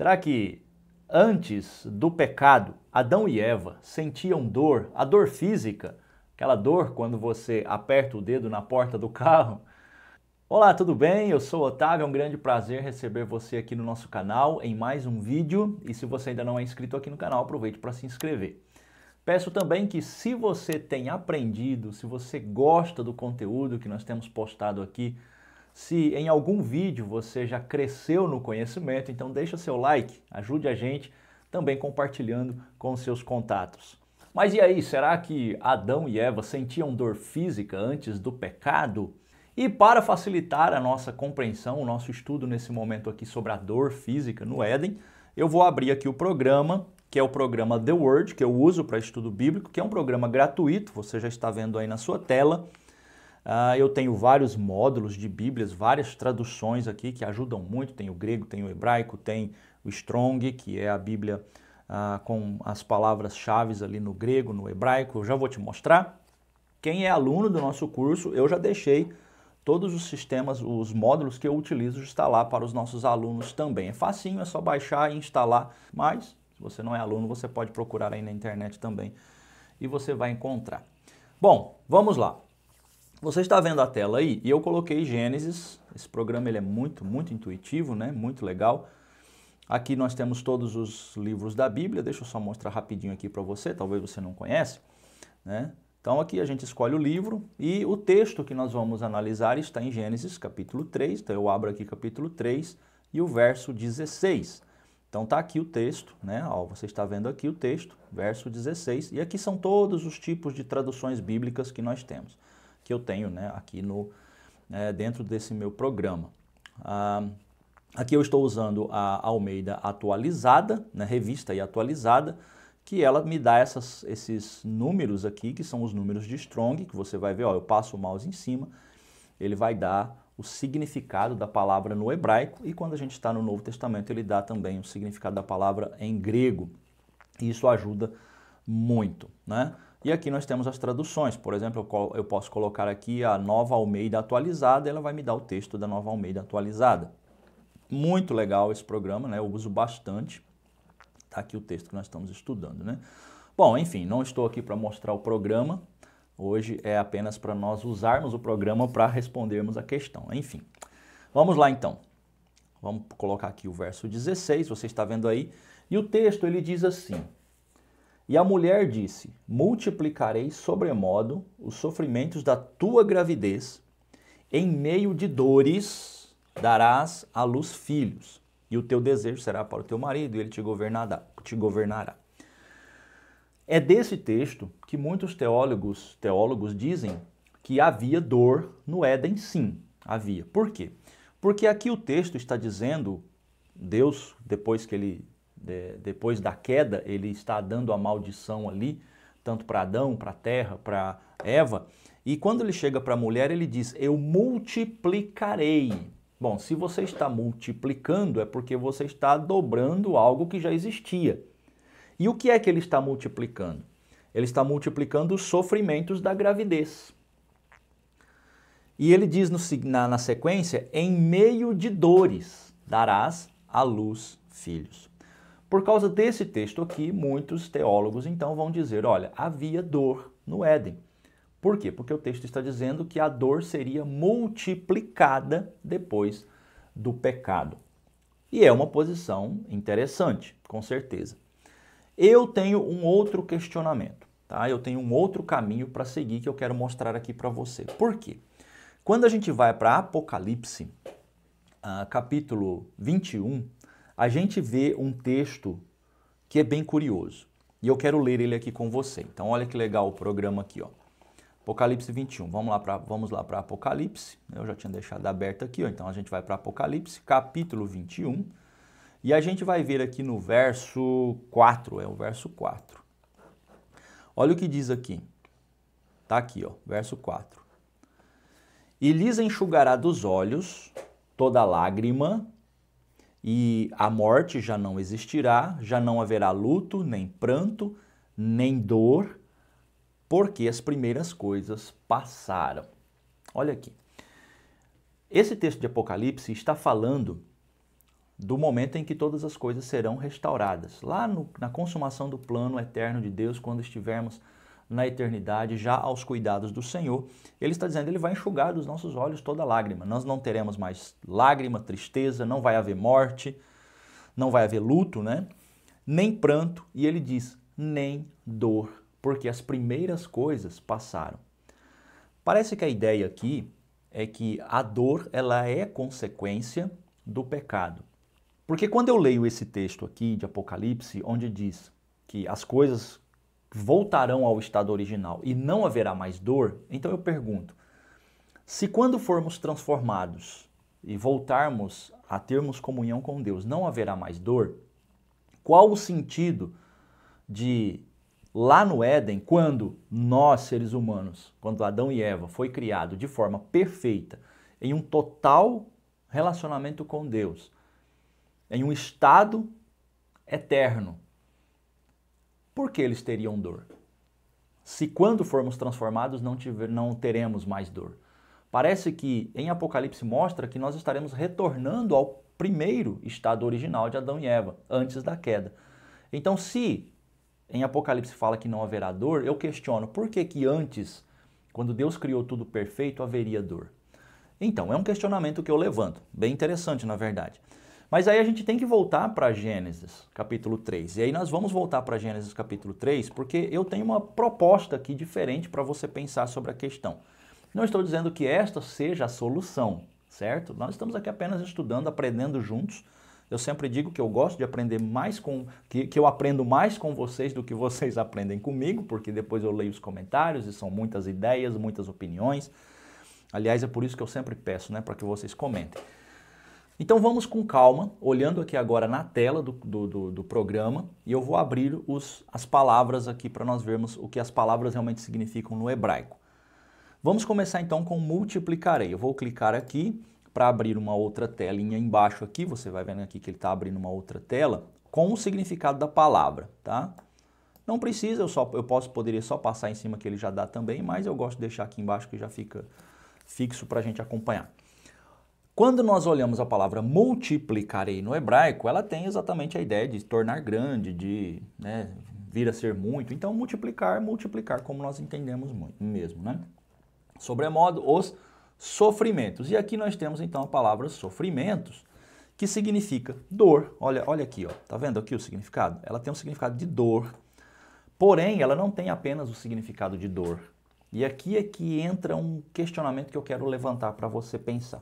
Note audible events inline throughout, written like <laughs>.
Será que antes do pecado, Adão e Eva sentiam dor, a dor física, aquela dor quando você aperta o dedo na porta do carro? Olá, tudo bem? Eu sou Otávio, é um grande prazer receber você aqui no nosso canal em mais um vídeo. E se você ainda não é inscrito aqui no canal, aproveite para se inscrever. Peço também que se você tem aprendido, se você gosta do conteúdo que nós temos postado aqui se em algum vídeo você já cresceu no conhecimento, então deixa seu like, ajude a gente também compartilhando com seus contatos. Mas e aí, será que Adão e Eva sentiam dor física antes do pecado? E para facilitar a nossa compreensão, o nosso estudo nesse momento aqui sobre a dor física no Éden, eu vou abrir aqui o programa, que é o programa The Word, que eu uso para estudo bíblico, que é um programa gratuito, você já está vendo aí na sua tela. Ah, eu tenho vários módulos de Bíblias, várias traduções aqui que ajudam muito. Tem o grego, tem o hebraico, tem o Strong, que é a Bíblia ah, com as palavras-chave ali no grego, no hebraico. Eu já vou te mostrar. Quem é aluno do nosso curso, eu já deixei todos os sistemas, os módulos que eu utilizo está lá para os nossos alunos também. É facinho, é só baixar e instalar, mas se você não é aluno, você pode procurar aí na internet também e você vai encontrar. Bom, vamos lá. Você está vendo a tela aí e eu coloquei Gênesis. Esse programa ele é muito, muito intuitivo, né? Muito legal. Aqui nós temos todos os livros da Bíblia. Deixa eu só mostrar rapidinho aqui para você, talvez você não conhece, né? Então aqui a gente escolhe o livro e o texto que nós vamos analisar está em Gênesis capítulo 3. Então eu abro aqui capítulo 3 e o verso 16. Então tá aqui o texto, né? Ó, você está vendo aqui o texto, verso 16, e aqui são todos os tipos de traduções bíblicas que nós temos que eu tenho né, aqui no, né, dentro desse meu programa. Ah, aqui eu estou usando a Almeida atualizada, né, revista e atualizada, que ela me dá essas, esses números aqui, que são os números de Strong, que você vai ver, ó, eu passo o mouse em cima, ele vai dar o significado da palavra no hebraico, e quando a gente está no Novo Testamento, ele dá também o significado da palavra em grego. E isso ajuda muito, né? E aqui nós temos as traduções. Por exemplo, eu posso colocar aqui a Nova Almeida atualizada, ela vai me dar o texto da Nova Almeida atualizada. Muito legal esse programa, né? Eu uso bastante. Está aqui o texto que nós estamos estudando, né? Bom, enfim, não estou aqui para mostrar o programa. Hoje é apenas para nós usarmos o programa para respondermos a questão. Enfim, vamos lá então. Vamos colocar aqui o verso 16, você está vendo aí. E o texto ele diz assim: e a mulher disse: Multiplicarei sobremodo os sofrimentos da tua gravidez, em meio de dores darás à luz filhos, e o teu desejo será para o teu marido, e ele te governará. Te governará. É desse texto que muitos teólogos, teólogos dizem que havia dor no Éden, sim, havia. Por quê? Porque aqui o texto está dizendo, Deus, depois que ele de, depois da queda, ele está dando a maldição ali, tanto para Adão, para a terra, para Eva. E quando ele chega para a mulher, ele diz: Eu multiplicarei. Bom, se você está multiplicando, é porque você está dobrando algo que já existia. E o que é que ele está multiplicando? Ele está multiplicando os sofrimentos da gravidez. E ele diz no, na, na sequência: Em meio de dores darás à luz filhos. Por causa desse texto aqui, muitos teólogos então vão dizer: olha, havia dor no Éden. Por quê? Porque o texto está dizendo que a dor seria multiplicada depois do pecado. E é uma posição interessante, com certeza. Eu tenho um outro questionamento, tá? Eu tenho um outro caminho para seguir que eu quero mostrar aqui para você. Por quê? Quando a gente vai para Apocalipse, uh, capítulo 21, a gente vê um texto que é bem curioso. E eu quero ler ele aqui com você. Então olha que legal o programa aqui, ó. Apocalipse 21. Vamos lá para vamos lá para Apocalipse. Eu já tinha deixado aberto aqui, ó. Então a gente vai para Apocalipse, capítulo 21. E a gente vai ver aqui no verso 4, é o verso 4. Olha o que diz aqui. Tá aqui, ó, verso 4. E lhes enxugará dos olhos toda lágrima, e a morte já não existirá, já não haverá luto, nem pranto, nem dor, porque as primeiras coisas passaram. Olha aqui. Esse texto de Apocalipse está falando do momento em que todas as coisas serão restauradas, lá no, na consumação do plano eterno de Deus, quando estivermos na eternidade, já aos cuidados do Senhor. Ele está dizendo, ele vai enxugar dos nossos olhos toda lágrima. Nós não teremos mais lágrima, tristeza, não vai haver morte, não vai haver luto, né? Nem pranto, e ele diz, nem dor, porque as primeiras coisas passaram. Parece que a ideia aqui é que a dor ela é consequência do pecado. Porque quando eu leio esse texto aqui de Apocalipse, onde diz que as coisas voltarão ao estado original e não haverá mais dor, então eu pergunto: se quando formos transformados e voltarmos a termos comunhão com Deus, não haverá mais dor, qual o sentido de lá no Éden, quando nós seres humanos, quando Adão e Eva foi criado de forma perfeita, em um total relacionamento com Deus, em um estado eterno, por que eles teriam dor? Se quando formos transformados não, tiver, não teremos mais dor. Parece que em Apocalipse mostra que nós estaremos retornando ao primeiro estado original de Adão e Eva, antes da queda. Então, se em Apocalipse fala que não haverá dor, eu questiono por que, que antes, quando Deus criou tudo perfeito, haveria dor? Então, é um questionamento que eu levanto, bem interessante na verdade. Mas aí a gente tem que voltar para Gênesis, capítulo 3. E aí nós vamos voltar para Gênesis, capítulo 3, porque eu tenho uma proposta aqui diferente para você pensar sobre a questão. Não estou dizendo que esta seja a solução, certo? Nós estamos aqui apenas estudando, aprendendo juntos. Eu sempre digo que eu gosto de aprender mais com. Que, que eu aprendo mais com vocês do que vocês <laughs> aprendem comigo, porque depois eu leio os comentários e são muitas ideias, muitas opiniões. Aliás, é por isso que eu sempre peço, né, para que vocês comentem. Então vamos com calma, olhando aqui agora na tela do, do, do, do programa, e eu vou abrir os, as palavras aqui para nós vermos o que as palavras realmente significam no hebraico. Vamos começar então com multiplicarei. Eu vou clicar aqui para abrir uma outra telinha embaixo aqui, você vai vendo aqui que ele está abrindo uma outra tela, com o significado da palavra, tá? Não precisa, eu, só, eu posso, poderia só passar em cima que ele já dá também, mas eu gosto de deixar aqui embaixo que já fica fixo para a gente acompanhar. Quando nós olhamos a palavra multiplicarei no hebraico, ela tem exatamente a ideia de tornar grande, de né, vir a ser muito. Então, multiplicar, multiplicar, como nós entendemos mesmo, né? Sobremodo, os sofrimentos. E aqui nós temos então a palavra sofrimentos, que significa dor. Olha, olha aqui, ó. Tá vendo aqui o significado? Ela tem um significado de dor. Porém, ela não tem apenas o significado de dor. E aqui é que entra um questionamento que eu quero levantar para você pensar.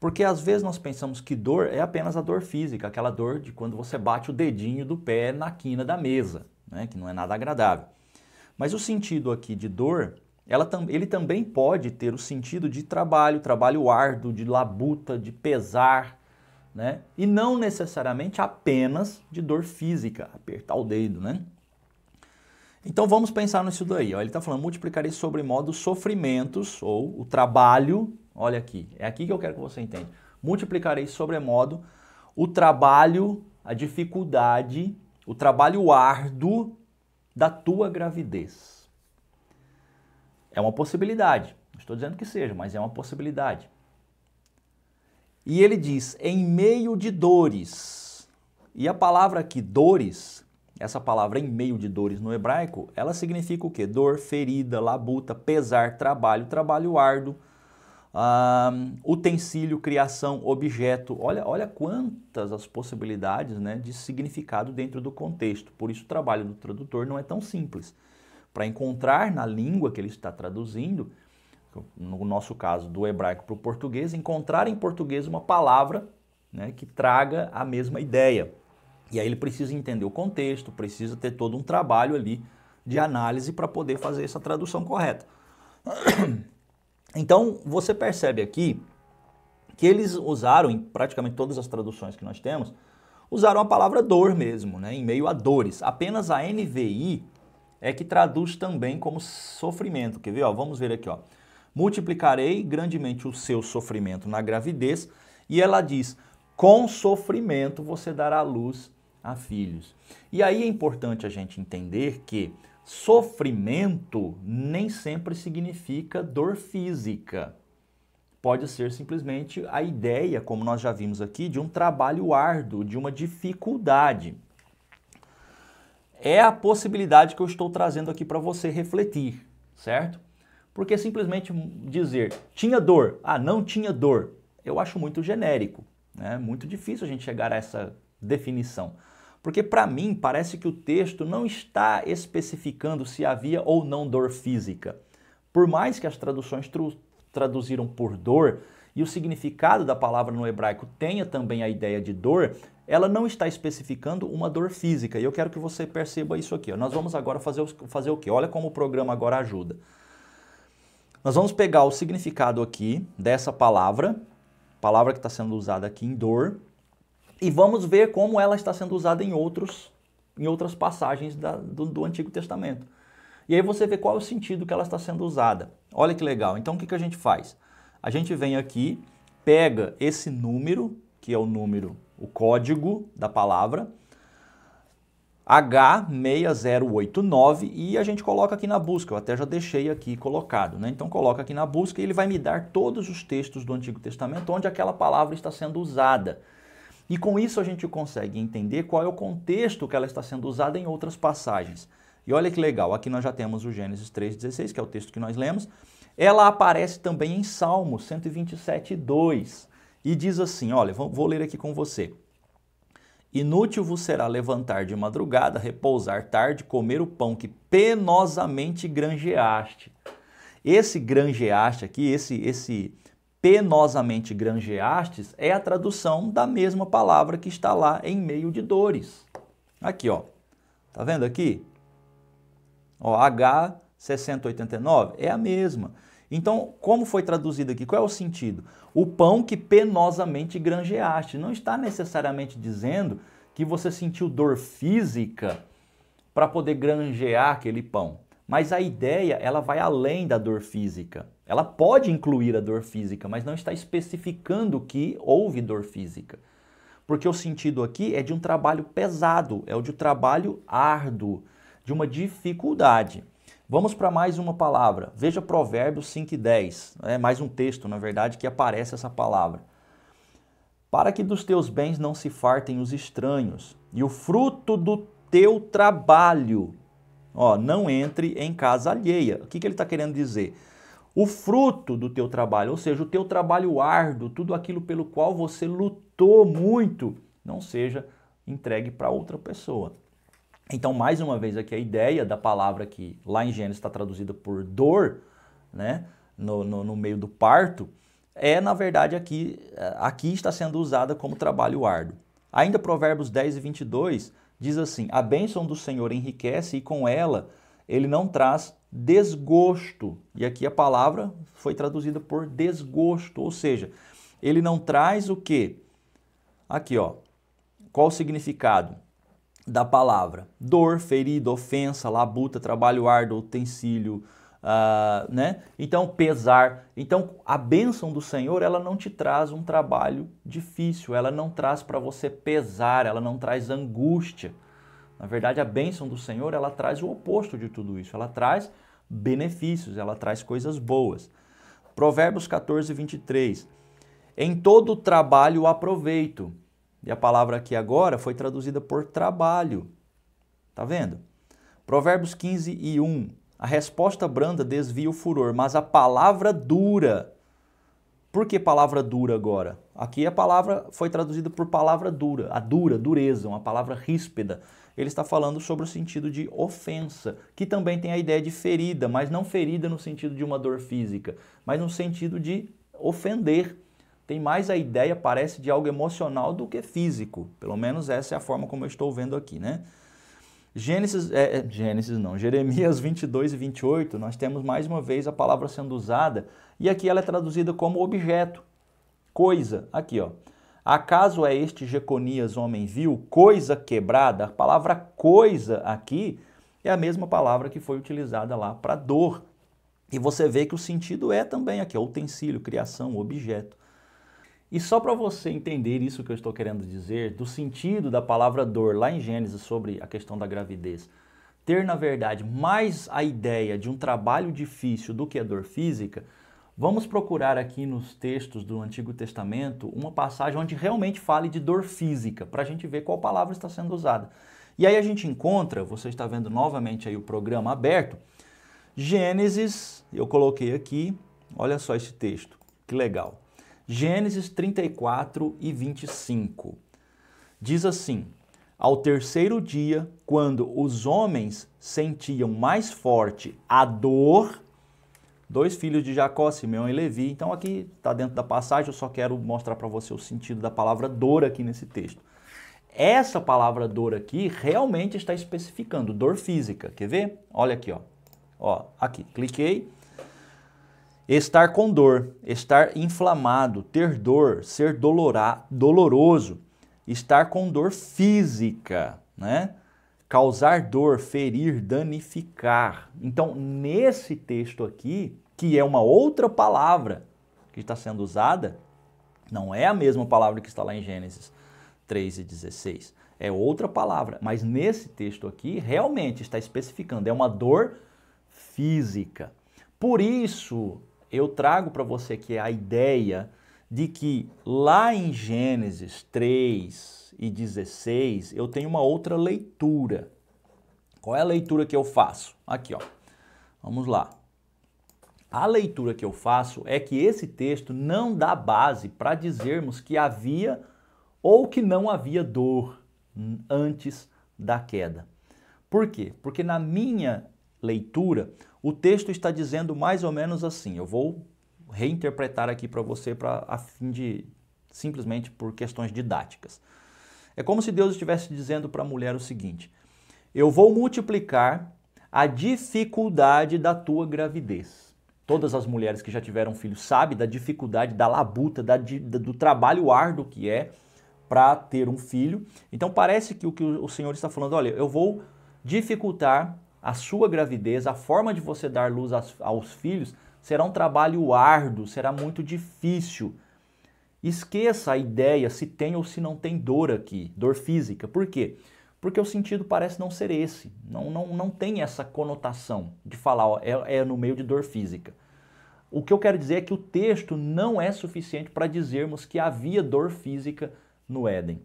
Porque às vezes nós pensamos que dor é apenas a dor física, aquela dor de quando você bate o dedinho do pé na quina da mesa, né? que não é nada agradável. Mas o sentido aqui de dor, ela, ele também pode ter o sentido de trabalho, trabalho árduo, de labuta, de pesar, né? E não necessariamente apenas de dor física, apertar o dedo, né? Então vamos pensar nisso daí. Ó. Ele está falando multiplicarei sobre modo os sofrimentos ou o trabalho Olha aqui, é aqui que eu quero que você entenda. Multiplicarei sobremodo o trabalho, a dificuldade, o trabalho árduo da tua gravidez. É uma possibilidade. Não estou dizendo que seja, mas é uma possibilidade. E ele diz: em meio de dores. E a palavra aqui, dores, essa palavra em meio de dores no hebraico, ela significa o quê? Dor, ferida, labuta, pesar, trabalho, trabalho árduo Uh, utensílio, criação, objeto. Olha, olha quantas as possibilidades né, de significado dentro do contexto. Por isso o trabalho do tradutor não é tão simples. Para encontrar na língua que ele está traduzindo, no nosso caso do hebraico para o português, encontrar em português uma palavra né, que traga a mesma ideia. E aí ele precisa entender o contexto, precisa ter todo um trabalho ali de análise para poder fazer essa tradução correta. <coughs> Então você percebe aqui que eles usaram, em praticamente todas as traduções que nós temos, usaram a palavra dor mesmo, né? em meio a dores. Apenas a NVI é que traduz também como sofrimento. Quer ver? Ó, vamos ver aqui. Ó. Multiplicarei grandemente o seu sofrimento na gravidez. E ela diz: com sofrimento você dará luz a filhos. E aí é importante a gente entender que Sofrimento nem sempre significa dor física. Pode ser simplesmente a ideia, como nós já vimos aqui, de um trabalho árduo, de uma dificuldade. É a possibilidade que eu estou trazendo aqui para você refletir, certo? Porque simplesmente dizer tinha dor, ah, não tinha dor, eu acho muito genérico. É né? muito difícil a gente chegar a essa definição. Porque para mim parece que o texto não está especificando se havia ou não dor física. Por mais que as traduções traduziram por dor e o significado da palavra no hebraico tenha também a ideia de dor, ela não está especificando uma dor física. E eu quero que você perceba isso aqui. Nós vamos agora fazer, o, fazer o quê? Olha como o programa agora ajuda. Nós vamos pegar o significado aqui dessa palavra, palavra que está sendo usada aqui em dor, e vamos ver como ela está sendo usada em, outros, em outras passagens da, do, do Antigo Testamento. E aí você vê qual é o sentido que ela está sendo usada. Olha que legal. Então o que, que a gente faz? A gente vem aqui, pega esse número, que é o número, o código da palavra, H6089, e a gente coloca aqui na busca. Eu até já deixei aqui colocado, né? Então coloca aqui na busca e ele vai me dar todos os textos do Antigo Testamento onde aquela palavra está sendo usada. E com isso a gente consegue entender qual é o contexto que ela está sendo usada em outras passagens. E olha que legal, aqui nós já temos o Gênesis 3,16, que é o texto que nós lemos. Ela aparece também em Salmo 127,2 E diz assim: olha, vou ler aqui com você. Inútil vos será levantar de madrugada, repousar tarde, comer o pão que penosamente granjeaste. Esse granjeaste aqui, esse, esse penosamente granjeastes é a tradução da mesma palavra que está lá em meio de dores. Aqui, ó. Tá vendo aqui? Ó, H6089 é a mesma. Então, como foi traduzido aqui? Qual é o sentido? O pão que penosamente granjeaste. Não está necessariamente dizendo que você sentiu dor física para poder granjear aquele pão. Mas a ideia, ela vai além da dor física. Ela pode incluir a dor física, mas não está especificando que houve dor física. Porque o sentido aqui é de um trabalho pesado, é o de um trabalho árduo, de uma dificuldade. Vamos para mais uma palavra. Veja Provérbios 5 e 10. É né? mais um texto, na verdade, que aparece essa palavra. Para que dos teus bens não se fartem os estranhos, e o fruto do teu trabalho, ó, não entre em casa alheia. O que, que ele está querendo dizer? o fruto do teu trabalho, ou seja, o teu trabalho árduo, tudo aquilo pelo qual você lutou muito, não seja entregue para outra pessoa. Então, mais uma vez aqui a ideia da palavra que lá em Gênesis está traduzida por dor, né, no, no, no, meio do parto, é na verdade aqui, eh, aqui está sendo usada como trabalho árduo. Ainda Provérbios 10 e 22 diz assim: A bênção do Senhor enriquece e com ela ele não traz desgosto. E aqui a palavra foi traduzida por desgosto, ou seja, ele não traz o que? Aqui, ó. Qual o significado da palavra? Dor, ferida, ofensa, labuta, trabalho árduo, utensílio, uh, né? Então, pesar. Então, a bênção do Senhor, ela não te traz um trabalho difícil, ela não traz para você pesar, ela não traz angústia. Na verdade, a bênção do Senhor, ela traz o oposto de tudo isso. Ela traz benefícios, ela traz coisas boas. Provérbios 14, 23. Em todo trabalho aproveito. E a palavra aqui agora foi traduzida por trabalho. Tá vendo? Provérbios 15 e 1. A resposta branda desvia o furor, mas a palavra dura. Por que palavra dura agora? Aqui a palavra foi traduzida por palavra dura, a dura, dureza, uma palavra ríspida ele está falando sobre o sentido de ofensa, que também tem a ideia de ferida, mas não ferida no sentido de uma dor física, mas no sentido de ofender. Tem mais a ideia, parece, de algo emocional do que físico. Pelo menos essa é a forma como eu estou vendo aqui, né? Gênesis, é, é Gênesis não, Jeremias 22 e 28, nós temos mais uma vez a palavra sendo usada e aqui ela é traduzida como objeto, coisa. Aqui, ó. Acaso é este Jeconias homem vil, coisa quebrada? A palavra coisa aqui é a mesma palavra que foi utilizada lá para dor. E você vê que o sentido é também aqui, é utensílio, criação, objeto. E só para você entender isso que eu estou querendo dizer, do sentido da palavra dor lá em Gênesis sobre a questão da gravidez, ter na verdade mais a ideia de um trabalho difícil do que a dor física, Vamos procurar aqui nos textos do Antigo Testamento uma passagem onde realmente fale de dor física, para a gente ver qual palavra está sendo usada. E aí a gente encontra, você está vendo novamente aí o programa aberto, Gênesis, eu coloquei aqui, olha só esse texto, que legal. Gênesis 34 e 25. Diz assim: Ao terceiro dia, quando os homens sentiam mais forte a dor dois filhos de Jacó, Simeão e Levi. Então aqui está dentro da passagem, eu só quero mostrar para você o sentido da palavra dor aqui nesse texto. Essa palavra dor aqui realmente está especificando dor física. Quer ver? Olha aqui, ó. Ó, aqui, cliquei. Estar com dor, estar inflamado, ter dor, ser dolorar, doloroso, estar com dor física, né? Causar dor, ferir, danificar. Então, nesse texto aqui, que é uma outra palavra que está sendo usada, não é a mesma palavra que está lá em Gênesis 3 e 16. É outra palavra, mas nesse texto aqui realmente está especificando, é uma dor física. Por isso, eu trago para você aqui a ideia de que lá em Gênesis 3 e 16 eu tenho uma outra leitura. Qual é a leitura que eu faço? Aqui, ó. Vamos lá. A leitura que eu faço é que esse texto não dá base para dizermos que havia ou que não havia dor antes da queda. Por quê? Porque na minha leitura, o texto está dizendo mais ou menos assim. Eu vou reinterpretar aqui para você para a fim de simplesmente por questões didáticas. É como se Deus estivesse dizendo para a mulher o seguinte: Eu vou multiplicar a dificuldade da tua gravidez Todas as mulheres que já tiveram filho sabem da dificuldade, da labuta, da, do trabalho árduo que é para ter um filho. Então parece que o que o Senhor está falando, olha, eu vou dificultar a sua gravidez, a forma de você dar luz aos, aos filhos será um trabalho árduo, será muito difícil. Esqueça a ideia se tem ou se não tem dor aqui, dor física. Por quê? Porque porque o sentido parece não ser esse. Não, não, não tem essa conotação de falar, ó, é, é no meio de dor física. O que eu quero dizer é que o texto não é suficiente para dizermos que havia dor física no Éden.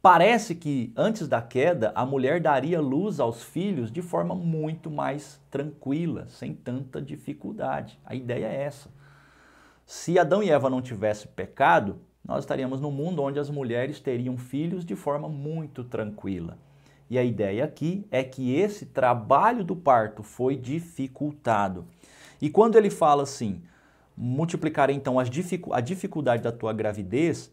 Parece que antes da queda, a mulher daria luz aos filhos de forma muito mais tranquila, sem tanta dificuldade. A ideia é essa. Se Adão e Eva não tivessem pecado, nós estaríamos num mundo onde as mulheres teriam filhos de forma muito tranquila. E a ideia aqui é que esse trabalho do parto foi dificultado. E quando ele fala assim, multiplicarei então dificu a dificuldade da tua gravidez,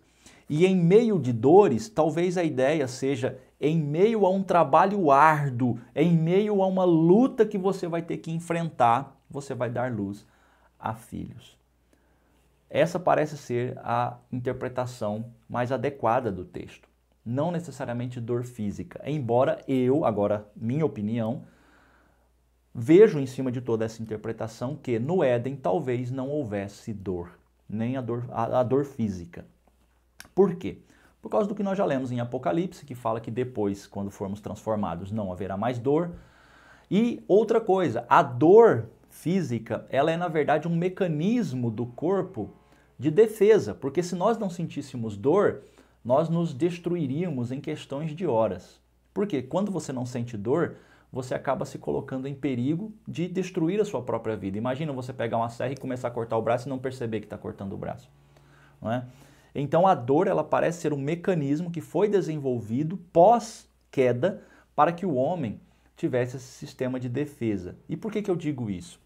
e em meio de dores, talvez a ideia seja em meio a um trabalho árduo, em meio a uma luta que você vai ter que enfrentar, você vai dar luz a filhos. Essa parece ser a interpretação mais adequada do texto não necessariamente dor física. Embora eu, agora, minha opinião, vejo em cima de toda essa interpretação que no Éden talvez não houvesse dor, nem a dor, a, a dor física. Por quê? Por causa do que nós já lemos em Apocalipse, que fala que depois, quando formos transformados, não haverá mais dor. E outra coisa, a dor física, ela é na verdade um mecanismo do corpo de defesa, porque se nós não sentíssemos dor, nós nos destruiríamos em questões de horas. Porque quando você não sente dor, você acaba se colocando em perigo de destruir a sua própria vida. Imagina você pegar uma serra e começar a cortar o braço e não perceber que está cortando o braço. Não é? Então a dor ela parece ser um mecanismo que foi desenvolvido pós queda para que o homem tivesse esse sistema de defesa. E por que, que eu digo isso?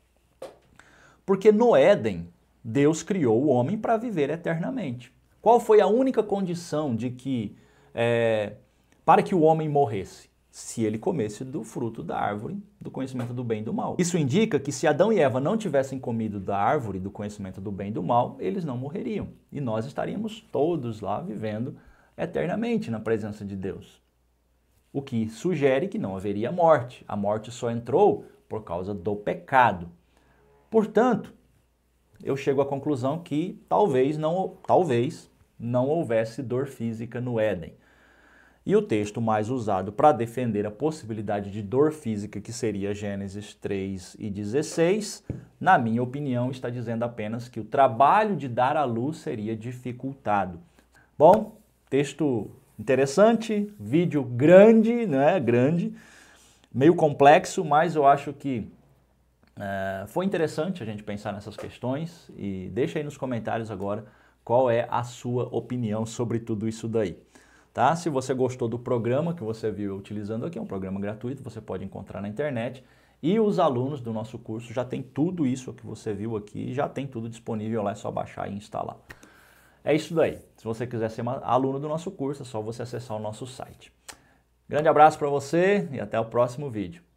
Porque no Éden, Deus criou o homem para viver eternamente. Qual foi a única condição de que é, para que o homem morresse? Se ele comesse do fruto da árvore do conhecimento do bem e do mal. Isso indica que se Adão e Eva não tivessem comido da árvore do conhecimento do bem e do mal, eles não morreriam. E nós estaríamos todos lá vivendo eternamente na presença de Deus. O que sugere que não haveria morte. A morte só entrou por causa do pecado. Portanto, eu chego à conclusão que talvez não, talvez não houvesse dor física no Éden. E o texto mais usado para defender a possibilidade de dor física, que seria Gênesis 3 e 16, na minha opinião, está dizendo apenas que o trabalho de dar à luz seria dificultado. Bom, texto interessante, vídeo grande, né? Grande, meio complexo, mas eu acho que é, foi interessante a gente pensar nessas questões e deixa aí nos comentários agora qual é a sua opinião sobre tudo isso daí. Tá? Se você gostou do programa que você viu utilizando aqui, é um programa gratuito, você pode encontrar na internet. E os alunos do nosso curso já tem tudo isso que você viu aqui, já tem tudo disponível lá, é só baixar e instalar. É isso daí. Se você quiser ser aluno do nosso curso, é só você acessar o nosso site. Grande abraço para você e até o próximo vídeo.